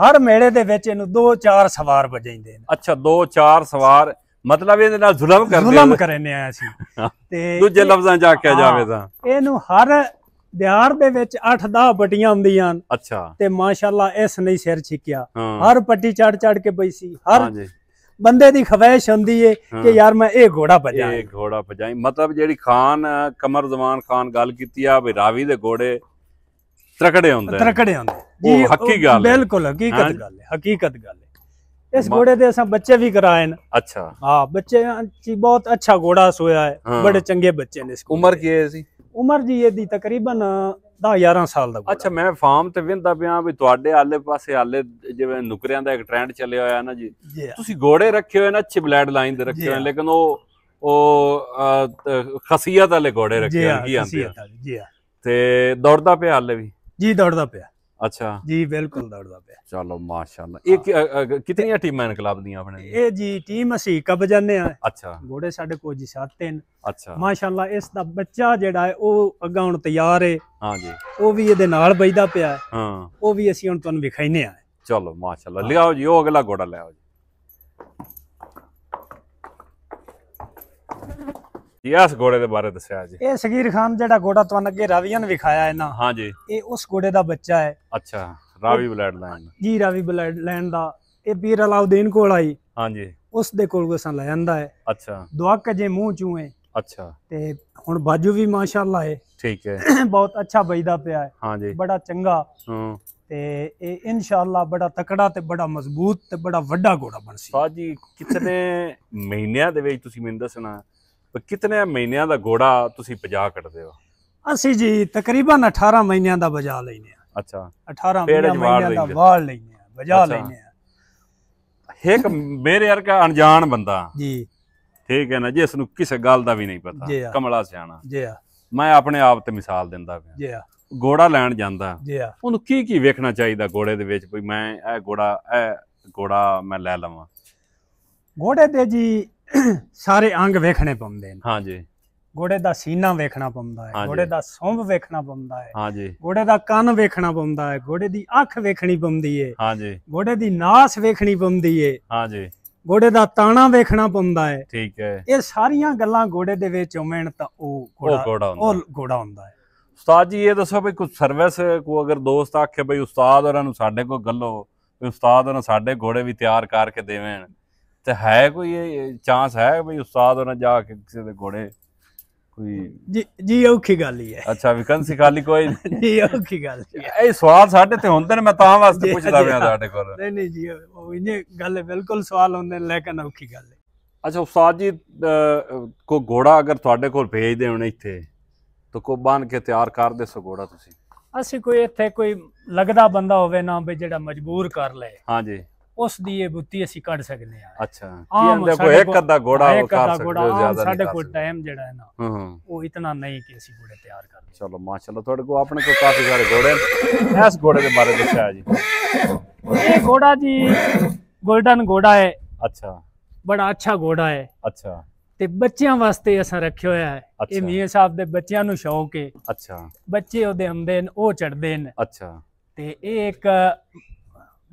ਹਰ ਮੇਲੇ ਦੇ ਵਿੱਚ ਇਹਨੂੰ 2-4 ਸਵਾਰ ਵਜਾਈਂਦੇ ਨੇ ਅੱਛਾ 2-4 ਸਵਾਰ ਮਤਲਬ ਇਹਦੇ ਨਾਲ ਜ਼ੁਲਮ ਕਰਦੇ ਜ਼ੁਲਮ ਕਰਨੇ ਆਇਆ ਸੀ ਤੇ ਦੂਜੇ ਲਫ਼ਜ਼ਾਂ ਜਾ ਕੇ ਜਾਵੇ ਤਾਂ ਇਹਨੂੰ ਹਰ ਬਿਹਾਰ ਦੇ ਵਿੱਚ 8-10 ਪੱਟੀਆਂ ਹੁੰਦੀਆਂ ਹਨ ਅੱਛਾ ਤੇ ਮਾਸ਼ਾਅੱਲਾ ਇਸ ਨਹੀਂ ਸਿਰ ਛਿਕਿਆ ਹਰ ਪੱਟੀ ਚੜ ਚੜ ਕੇ ਬਈ ਸੀ ਹਰ ਬੰਦੇ ਦੀ ਖਵਾਇਸ਼ ਹੁੰਦੀ ਏ ਕਿ ਯਾਰ ਮੈਂ ਇਹ ਘੋੜਾ ਭਜਾਂ ਇਹ ਘੋੜਾ ਭਜਾਂ ਮਤਲਬ ਜਿਹੜੀ ਖਾਨ ਕਮਰ ਜ਼ਮਾਨ ਖਾਨ ਗੱਲ ਕੀਤੀ ਆ ਵੀ ਰਾਵੀ ਦੇ ਘੋੜੇ ਤਰਕੜੇ ਹੁੰਦੇ ਤਰਕੜੇ ਹੁੰਦੇ ਜੀ ਹਕੀਕਤ ਗੱਲ ਬਿਲਕੁਲ ਹਕੀਕਤ ਗੱਲ ਹੈ ਹਕੀਕਤ ਗੱਲ ਇਸ ਘੋੜੇ ਦੇ ਅਸਾਂ ਬੱਚੇ ਵੀ कराए न अच्छा हाँ बच्चे जी ਬਹੁਤ ਅੱਛਾ ਘੋੜਾ ਸੋਇਆ ਹੈ ਬੜੇ ਚੰਗੇ ਬੱਚੇ ਨੇ ने ਉਮਰ उम्र ਹੈ ਸੀ ਉਮਰ ਜੀ ਇਹਦੀ ਤਕਰੀਬਨ 10 11 ਸਾਲ ਦਾ ਅੱਛਾ ਮੈਂ ਫਾਰਮ ਤੇ ਵਿੰਦਾ ਪਿਆ ਵੀ ਤੁਹਾਡੇ ਆਲੇ ਪਾਸੇ ਆਲੇ ਜਿਵੇਂ ਨੁਕਰਿਆਂ ਦਾ ਇੱਕ ਟ੍ਰੈਂਡ ਚੱਲਿਆ ਹੋਇਆ ਨਾ ਜੀ ਤੁਸੀਂ ਘੋੜੇ ਰੱਖੇ ਹੋਏ ਨਾ ਅੱਛੇ ਬਲੈਡ ਲਾਈਨ ਦੇ ਰੱਖੇ ਹੋਏ ਲੇਕਿਨ ਉਹ ਉਹ ਖਸੀਅਤ ਵਾਲੇ ਘੋੜੇ ਰੱਖੇ ਹੋਏ ਕੀ ਆਂਦੇ ਜੀ ਤੇ ਦੌੜਦਾ ਪਿਆ ਆਲੇ ਵੀ ਜੀ ਦੌੜਦਾ ਪਿਆ ਅੱਛਾ ਜੀ ਬਿਲਕੁਲ ਦੌੜਦਾ ਪਿਆ ਚਲੋ ਮਾਸ਼ਾਅੱਲਾ ਇਹ ਕਿਤਨੀਆਂ ਟੀਮਾਂ ਇਨਕਲਾਬ ਦੀਆਂ ਆਪਣੇ ਇਹ ਜੀ ਟੀਮ ਅਸੀਂ ਕਬ ਜਾਂਦੇ ਆ ਅੱਛਾ ਘੋੜੇ ਸਾਡੇ ਕੋਲ ਜੀ 7-3 ਅੱਛਾ ਮਾਸ਼ਾਅੱਲਾ ਇਸ ਦਾ ਬੱਚਾ ਜਿਹੜਾ ਹੈ ਉਹ ਅੱਗਾ ਹੁਣ ਤਿਆਰ ਹੈ ਹਾਂ ਜੀ ਉਹ ਵੀ ਇਹਦੇ ਨਾਲ ਬਈਦਾ ਪਿਆ ਹਾਂ ਉਹ ਵੀ ਅਸੀਂ ਹੁਣ ਤੁਹਾਨੂੰ ਵਿਖਾਈਨੇ ਆ ਚਲੋ ਮਾਸ਼ਾਅੱਲਾ ਲਿਆਓ ਜੀ ਉਹ ਅਗਲਾ ਘੋੜਾ ਲਿਆਓ ਜੀ ਜੀ ਇਸ ਘੋੜੇ ਦੇ ਬਾਰੇ ਦੱਸਿਆ ਜੀ ਇਹ ਸਗੀਰ ਖਾਨ ਜਿਹੜਾ ਘੋੜਾ ਤੁਹਾਨੂੰ ਅੱਗੇ ਰਾਵੀਆਂ ਨੇ ਵਿਖਾਇਆ ਇਹਨਾਂ ਹਾਂ ਜੀ ਇਹ ਉਸ ਘੋੜੇ ਦਾ ਬੱਚਾ ਹੈ ਅੱਛਾ ਰਾਵੀ ਬਲੈਡ ਲਾਈਨ ਜੀ ਰਾਵੀ ਬਲੈਡ ਲਾਈਨ ਦਾ ਇਹ ਪੀਰ ਅਲਾਉਦੀਨ ਕੋਲ ਆਈ ਹਾਂ ਜੀ ਉਸ ਦੇ ਕੋਲ ਕੋ ਲੈ ਜਾਂਦਾ ਹੈ ਅੱਛਾ ਦੁਆਕ ਜੇ ਮੂੰਹ ਚੂਏ ਅੱਛਾ ਤੇ ਹੁਣ ਬਾਜੂ ਵੀ ਮਾਸ਼ਾਅੱਲਾ ਹੈ ਠੀਕ ਹੈ ਬਹੁਤ ਅੱਛਾ ਬਈਦਾ ਪਿਆ ਹੈ ਹਾਂ ਜੀ ਬੜਾ ਚੰਗਾ ਹੂੰ ਤੇ ਇਹ ਇਨਸ਼ਾਅੱਲਾ ਬੜਾ ਤਕੜਾ ਤੇ ਬੜਾ ਮਜ਼ਬੂਤ ਤੇ ਬੜਾ ਵੱਡਾ ਘੋੜਾ ਬਣ ਸੀ ਸਾਜੀ ਕਿਤਨੇ ਮਹੀਨਿਆਂ ਦੇ ਵਿੱਚ ਤੁਸੀਂ ਮੈਨੂੰ ਦੱਸਣਾ ਕਿਤਨੇ ਮਹੀਨਿਆਂ ਦਾ ਘੋੜਾ ਤੁਸੀਂ ਪਜਾ ਕੱਢਦੇ ਹੋ ਅਸੀਂ ਜੀ ਤਕਰੀਬਨ 18 ਮਹੀਨਿਆਂ ਦਾ ਬਜਾ ਲੈਨੇ ਆ ਅੱਛਾ 18 ਮਹੀਨਿਆਂ ਦਾ ਵਾਲ ਲੈਨੇ ਆ ਬਜਾ ਲੈਨੇ ਆ ਇੱਕ ਮੇਰੇ ਵਰਗਾ ਅਣਜਾਣ ਬੰਦਾ ਜੀ ਠੀਕ ਹੈ ਨਾ ਜਿਸ ਨੂੰ ਕਿਸੇ ਗੱਲ ਦਾ ਵੀ ਨਹੀਂ ਪਤਾ ਕਮਲਾ ਸਿਆਣਾ ਜੀ ਆ ਮੈਂ ਆਪਣੇ ਆਪ ਤੇ ਮਿਸਾਲ ਦਿੰਦਾ ਪਿਆ ਜੀ ਆ ਘੋੜਾ ਲੈਣ ਜਾਂਦਾ ਜੀ ਆ ਉਹਨੂੰ ਕੀ ਕੀ ਵੇਖਣਾ ਚਾਹੀਦਾ ਘੋੜੇ ਦੇ ਵਿੱਚ ਵੀ ਮੈਂ ਇਹ ਘੋੜਾ ਇਹ ਘੋੜਾ ਮੈਂ ਲੈ ਲਵਾਂ ਘੋੜੇ ਦੇ ਜੀ ਸਾਰੇ ਅੰਗ ਵੇਖਣੇ ਪੁੰਦੇ ਨੇ ਹਾਂਜੀ ਘੋੜੇ ਦਾ ਸੀਨਾ ਵੇਖਣਾ ਪੁੰਦਾ ਹੈ ਘੋੜੇ ਦਾ ਸੁੰਭ ਵੇਖਣਾ ਪੁੰਦਾ ਹੈ ਹਾਂਜੀ ਘੋੜੇ ਦਾ ਕੰਨ ਵੇਖਣਾ ਪੁੰਦਾ ਹੈ ਘੋੜੇ ਦੀ ਅੱਖ ਵੇਖਣੀ ਪੁੰਦੀ ਹੈ ਹਾਂਜੀ ਘੋੜੇ ਦੀ ਨਾਸ ਵੇਖਣੀ ਪੁੰਦੀ ਹੈ ਹਾਂਜੀ ਘੋੜੇ ਦਾ ਤਾਣਾ ਵੇਖਣਾ ਪੁੰਦਾ ਹੈ ਠੀਕ ਹੈ ਇਹ ਸਾਰੀਆਂ ਗੱਲਾਂ ਘੋੜੇ ਦੇ ਵਿੱਚ ਹੋਣ ਤਾਂ ਉਹ ਘੋੜਾ ਉਹ ਘੋੜਾ ਹੁੰਦਾ ਹੈ ਉਸਤਾਦ ਜੀ ਇਹ ਦੱਸੋ ਵੀ ਕੋਈ ਸਰਵਿਸ ਕੋ ਅਗਰ ਦੋਸਤ ਆਖੇ ਬਈ ਉਸਤਾਦ ਉਹਨਾਂ ਨੂੰ ਸਾਡੇ ਕੋਲ ਗੱਲੋ ਵੀ ਉਸਤਾਦ ਉਹਨਾਂ ਸਾਡੇ ਘੋੜੇ ਵੀ ਤਿਆਰ ਕਰਕੇ ਦੇਵੇਣ ਤੇ ਹੈ ਕੋਈ ਚਾਂਸ ਹੈ ਵੀ ਉਸਤਾਦ ਉਹਨਾਂ ਜਾ ਕੇ ਕਿਸੇ ਦੇ ਘੋੜੇ ਕੋਈ ਜੀ ਜੀ ਔਖੀ ਗੱਲ ਹੀ ਹੈ ਅੱਛਾ ਵੀ ਕੰਨ ਸਿਖਾ ਖਾਲੀ ਕੋਈ ਜੀ ਔਖੀ ਗੱਲ ਹੈ ਇਹ ਸਵਾਲ ਸਾਡੇ ਤੇ ਹੁੰਦੇ ਨੇ ਮੈਂ ਤਾਂ ਵਾਸਤੇ ਪੁੱਛਦਾ ਪਿਆ ਤੁਹਾਡੇ ਕੋਲ ਨਹੀਂ ਨਹੀਂ ਜੀ ਉਹ ਇਹ ਗੱਲ ਬਿਲਕੁਲ ਸਵਾਲ ਹੁੰਦੇ ਨੇ ਲੇਕਿਨ ਔਖੀ ਗੱਲ ਹੈ ਅੱਛਾ ਉਸਤਾਦ ਜੀ ਕੋ ਘੋੜਾ ਅਗਰ ਤੁਹਾਡੇ ਕੋਲ ਭੇਜ ਦੇਣ ਇੱਥੇ ਤਾਂ ਕੋ ਬਾਨ ਕੇ ਤਿਆਰ ਕਰ ਦੇ ਸੋ ਘੋੜਾ ਤੁਸੀਂ ਅਸੀਂ ਕੋਈ ਇੱਥੇ ਕੋਈ ਲੱਗਦਾ ਬੰਦਾ ਹੋਵੇ ਨਾ ਵੀ ਜਿਹੜਾ ਮਜਬੂਰ ਕਰ ਲਏ ਹਾਂਜੀ ਉਸ ਦੀ ਇਹ ਬੁੱਤੀ ਅਸੀਂ ਕੱਢ ਸਕਦੇ ਆ ਅੱਛਾ ਕੀ ਆਂਦੇ ਕੋ ਇੱਕ ਅੱਧਾ ਘੋੜਾ ਉਹ ਕਰ ਸਕਦੇ ਹੋ ਜ਼ਿਆਦਾ ਸਾਡੇ ਕੋਲ ਟਾਈਮ ਜਿਹੜਾ ਹੈ ਨਾ ਉਹ ਇਤਨਾ ਨਹੀਂ ਕਿ ਅਸੀਂ ਘੋੜੇ ਤਿਆਰ ਕਰ ਚਲੋ ਮਾਸ਼ਾਅੱਲਾ ਤੁਹਾਡੇ ਕੋ ਆਪਣੇ ਕੋ ਕਾਫੀ ਸਾਰੇ ਘੋੜੇ ਐਸ ਘੋੜੇ ਦੇ ਬਾਰੇ ਦੱਸਿਆ ਜੀ ਇਹ ਘੋੜਾ ਜੀ ਗੋਲਡਨ ਘੋੜਾ ਹੈ ਅੱਛਾ ਬੜਾ ਅੱਛਾ ਘੋੜਾ ਹੈ ਅੱਛਾ ਤੇ ਬੱਚਿਆਂ ਵਾਸਤੇ ਅਸਾਂ ਰੱਖਿਆ ਹੋਇਆ ਹੈ ਇਹ ਮੀਆਂ ਸਾਹਿਬ ਦੇ ਬੱਚਿਆਂ ਨੂੰ ਸ਼ੌਕ ਹੈ ਅੱਛਾ ਬੱਚੇ ਉਹਦੇ ਹੁੰਦੇ ਨੇ ਉਹ ਚੜਦੇ ਨੇ ਅੱਛਾ ਤੇ ਇਹ ਇੱਕ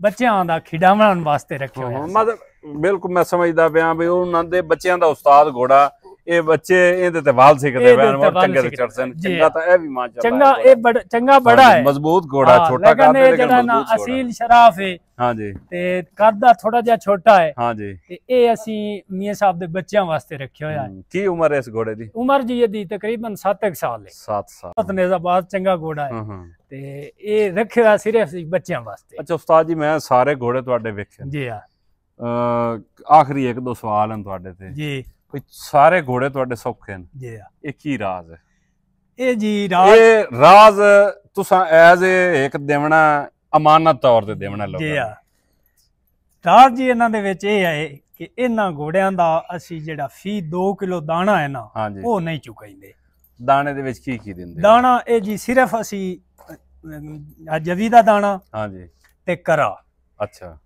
ਬੱਚਿਆਂ ਦਾ ਖਿਡਾਉਣ ਵਾਸਤੇ ਰੱਖਿਆ ਹੋਇਆ ਮਤਲਬ ਬਿਲਕੁਲ ਮੈਂ ਸਮਝਦਾ ਪਿਆ ਵੀ ਉਹਨਾਂ ਦੇ ਬੱਚਿਆਂ ਦਾ ਉਸਤਾਦ ਘੋੜਾ ਇਹ ਬੱਚੇ ਇਹਦੇ ਤੇ ਵਾਲ ਸਿੱਖਦੇ ਬੈਣ ਮੋਰ ਚੰਗੇ ਤੇ ਚੜਦੇ ਨੇ ਚੰਗਾ ਤਾਂ ਇਹ ਵੀ ਮਾਂ ਚੰਗਾ ਇਹ ਬੜਾ ਚੰਗਾ ਬੜਾ ਹੈ ਮਜ਼ਬੂਤ ਘੋੜਾ ਛੋਟਾ ਕਰਦੇ ਲੇਕਿਨ ਮਜ਼ਬੂਤ ਹੈ ਅਸੀਲ ਸ਼ਰਾਫ ਹੈ ਹਾਂਜੀ ਤੇ ਕੱਦ ਦਾ ਥੋੜਾ ਜਿਹਾ ਛੋਟਾ ਹੈ ਹਾਂਜੀ ਤੇ ਇਹ ਅਸੀਂ ਮੀਆਂ ਸਾਹਿਬ ਦੇ ਬੱਚਿਆਂ ਵਾਸਤੇ ਰੱਖਿਆ ਹੋਇਆ ਹੈ ਕੀ ਉਮਰ ਹੈ ਇਸ ਘੋੜੇ ਦੀ ਉਮਰ ਜੀ ਇਹਦੀ ਤਕਰੀਬਨ 7 ਸਾਲ ਹੈ 7 ਸਾਲ ਨੇਜ਼ਾਬਾਦ ਚੰਗਾ ਘੋੜਾ ਹੈ ਤੇ ਇਹ ਰੱਖਿਆ ਸਿਰਫ ਬੱਚਿਆਂ ਵਾਸਤੇ ਅੱਛਾ ਉਸਤਾਦ ਜੀ ਮੈਂ ਸਾਰੇ ਘੋੜੇ ਤੁਹਾਡੇ ਵੇਖੇ ਜੀ ਹਾਂ ਆਖਰੀ ਇੱਕ ਦੋ ਸਵਾਲ ਹਨ ਤੁਹਾਡੇ ਤੇ ਜੀ ਵੀ ਸਾਰੇ ਘੋੜੇ ਤੁਹਾਡੇ ਸੌਖੇ ਨੇ ਜੀ ਇਹ ਕੀ ਰਾਜ਼ ਹੈ ਇਹ ਜੀ ਰਾਜ਼ ਇਹ ਰਾਜ਼ ਤੁਸੀਂ ਐਜ਼ ਇੱਕ ਦੇਵਣਾ ਅਮਾਨਤ ਤੌਰ ਤੇ ਦੇਵਣਾ ਲੋਕਾਂ ਜੀ ਆ ਰਾਜ਼ ਜੀ ਇਹਨਾਂ ਦੇ ਵਿੱਚ ਇਹ ਹੈ ਕਿ ਇਹਨਾਂ ਘੋੜਿਆਂ ਦਾ ਅਸੀਂ ਜਿਹੜਾ ਫੀ 2 ਕਿਲੋ ਦਾਣਾ ਹੈ ਨਾ ਉਹ ਨਹੀਂ ਚੁਕਾਈਂਦੇ ਦਾਣੇ ਦੇ ਵਿੱਚ ਕੀ ਕੀ ਦਿੰਦੇ ਦਾਣਾ ਇਹ ਜੀ ਸਿਰਫ ਅਸੀਂ ਜਵੀ ਦਾ ਦਾਣਾ ਹਾਂਜੀ ਤੇ ਕਰਾ ਅੱਛਾ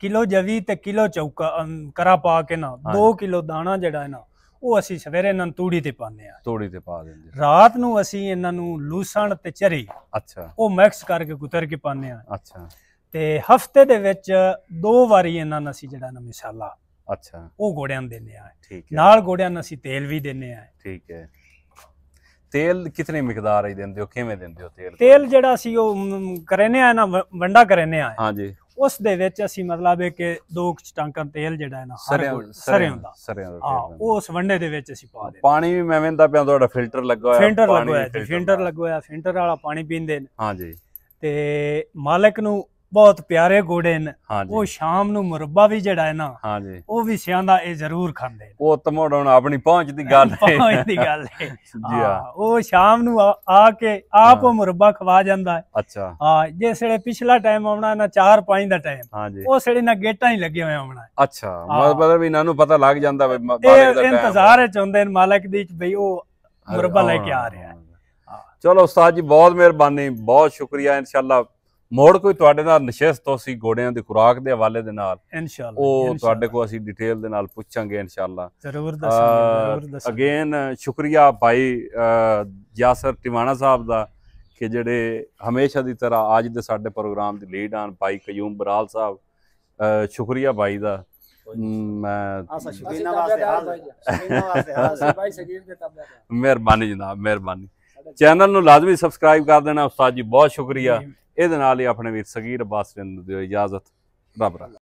ਕਿਲੋ ਜਵੀ ਤੇ ਕਿਲੋ ਚੌਕਾ ਕਰਾ ਪਾ ਕੇ ਨਾ 2 ਕਿਲੋ ਦਾਣਾ ਜਿਹੜਾ ਹੈ ਨਾ ਉਹ ਅਸੀਂ ਸਵੇਰੇ ਇਹਨਾਂ ਨੂੰ ਤੂੜੀ ਤੇ ਪਾਉਂਦੇ ਆ ਤੂੜੀ ਤੇ ਪਾ ਦਿੰਦੇ ਰਾਤ ਨੂੰ ਅਸੀਂ ਇਹਨਾਂ ਨੂੰ ਲੂਸਣ ਤੇ ਚਰੀ ਅੱਛਾ ਉਹ ਮਿਕਸ ਕਰਕੇ ਕੁਤਰ ਕੇ ਪਾਉਂਦੇ ਆ ਅੱਛਾ ਤੇ ਹਫਤੇ ਦੇ ਵਿੱਚ ਦੋ ਵਾਰੀ ਇਹਨਾਂ ਨੂੰ ਅਸੀਂ ਜਿਹੜਾ ਨਾ ਮਸਾਲਾ ਅੱਛਾ ਉਹ ਗੋੜਿਆਂ ਦੇਨੇ ਆ ਠੀਕ ਹੈ ਨਾਲ ਗੋੜਿਆਂ ਨਾਲ ਅਸੀਂ ਤੇਲ ਵੀ ਦੇਨੇ ਆ ਠੀਕ ਹੈ ਤੇਲ ਕਿਤਨੀ ਮਿਕਦਾਰ ਹੀ ਦਿੰਦੇ ਹੋ ਕਿਵੇਂ ਦਿੰਦੇ ਹੋ ਤੇਲ ਤੇਲ ਜਿਹੜਾ ਸੀ ਉਹ ਕਰੇਨੇ ਆ ਨਾ ਵੰਡਾ ਕਰੇਨੇ ਆ ਹਾਂਜੀ ਉਸ ਦੇ ਵਿੱਚ ਅਸੀਂ ਮਤਲਬ ਹੈ ਕਿ ਦੋ ਚਟਾਂਕਾਂ ਤੇਲ ਜਿਹੜਾ ਹੈ ਨਾ ਸਰਿਆਂ ਦਾ ਸਰਿਆਂ ਦਾ ਹਾਂ ਉਹ ਉਸ ਵੰਡੇ ਦੇ ਵਿੱਚ ਅਸੀਂ ਪਾ ਦਿੰਦੇ ਪਾਣੀ ਵੀ ਮੈਂ ਵੇਂਦਾ ਪਿਆ ਤੁਹਾਡਾ ਫਿਲਟਰ ਲੱਗਾ ਹੋਇਆ ਫਿਲਟਰ ਲੱਗਾ ਹੋਇਆ ਫਿਲਟਰ ਲੱਗਾ ਹੋਇਆ ਫਿਲਟਰ ਵਾਲਾ ਪਾਣੀ ਪੀਂਦੇ ਨੇ ਹਾਂਜੀ ਤੇ ਮਾਲਕ ਨੂੰ ਬਹੁਤ ਪਿਆਰੇ ਗੋੜੇ ਨੇ ਉਹ ਸ਼ਾਮ ਨੂੰ ਮੁਰੱਬਾ ਵੀ ਜਿਹੜਾ ਹੈ ਨਾ ਹਾਂਜੀ ਉਹ ਵੀ ਸਿਆਂ ਦਾ ਇਹ ਜ਼ਰੂਰ ਖਾਂਦੇ ਨੇ ਉਹ ਤਮੋੜਾਉਣਾ ਆਪਣੀ ਪਹੁੰਚ ਦੀ ਗੱਲ ਹੈ ਪਹੁੰਚ ਦੀ ਗੱਲ ਹੈ ਜੀ ਹਾਂ ਉਹ ਸ਼ਾਮ ਨੂੰ ਆ ਕੇ ਆਪ ਉਹ ਮੁਰੱਬਾ ਖਵਾ ਜਾਂਦਾ ਹੈ ਅੱਛਾ ਹਾਂ ਜਿਸ ਵੇਲੇ ਪਿਛਲਾ ਟਾਈਮ ਆਉਣਾ ਨਾ 4 5 ਦਾ ਟਾਈਮ ਹਾਂਜੀ ਉਸ ਵੇਲੇ ਨਾ ਗੇਟਾਂ ਹੀ ਲੱਗੇ ਹੋਏ ਆਉਣਾ ਅੱਛਾ ਮਤਲਬ ਇਹਨਾਂ ਨੂੰ ਪਤਾ ਲੱਗ ਜਾਂਦਾ ਵੀ ਮਾਲਕ ਦਾ ਇੰਤਜ਼ਾਰ ਹੈ ਚੁੰਦੇ ਨੇ ਮਾਲਕ ਦੀ ਬਈ ਉਹ ਮੁਰੱਬਾ ਲੈ ਕੇ ਆ ਰਿਹਾ ਚਲੋ ਉਸਤਾਦ ਜੀ ਬਹੁਤ ਮਿਹਰਬਾਨੀ ਬਹੁਤ ਸ਼ੁਕਰੀਆ ਇਨਸ਼ਾਅੱਲਾ ਮੋੜ ਕੋਈ ਤੁਹਾਡੇ ਨਾਲ ਨਸ਼ਸਤ ਅਸੀਂ ਗੋੜਿਆਂ ਦੀ ਖੁਰਾਕ ਦੇ ਹਵਾਲੇ ਦੇ ਨਾਲ ਇਨਸ਼ਾਅੱਲਾ ਉਹ ਤੁਹਾਡੇ ਕੋ ਅਸੀਂ ਡਿਟੇਲ ਦੇ ਨਾਲ ਪੁੱਛਾਂਗੇ ਇਨਸ਼ਾਅੱਲਾ ਜ਼ਰੂਰ ਦੱਸਾਂਗੇ ਜ਼ਰੂਰ ਦੱਸਾਂਗੇ ਅਗੇਨ ਸ਼ੁਕਰੀਆ ਭਾਈ ਯਾਸਰ ਟਿਵਾਣਾ ਸਾਹਿਬ ਦਾ ਕਿ ਜਿਹੜੇ ਹਮੇਸ਼ਾ ਦੀ ਤਰ੍ਹਾਂ ਅੱਜ ਦੇ ਸਾਡੇ ਪ੍ਰੋਗਰਾਮ ਦੀ ਲੀਡ ਆਨ ਭਾਈ ਕਯੂਮ ਬਰਾਲ ਸਾਹਿਬ ਸ਼ੁਕਰੀਆ ਭਾਈ ਦਾ ਮੈਂ ਮਿਹਰਬਾਨੀ ਜਨਾਬ ਮਿਹਰਬਾਨੀ ਚੈਨਲ ਨੂੰ ਲਾਜ਼ਮੀ ਸਬਸਕ੍ਰਾਈਬ ਕਰ ਦੇਣਾ ਉਸਤਾਦ ਜੀ ਬਹੁਤ ਸ਼ੁਕਰੀਆ ਇਹਦੇ ਨਾਲ ਹੀ ਆਪਣੇ ਵੀਰ ਸਗੀਰ ਅਬਾਸ ਨੂੰ ਦਿਓ ਇਜਾਜ਼ਤ ਰੱਬ ਰੱਖੇ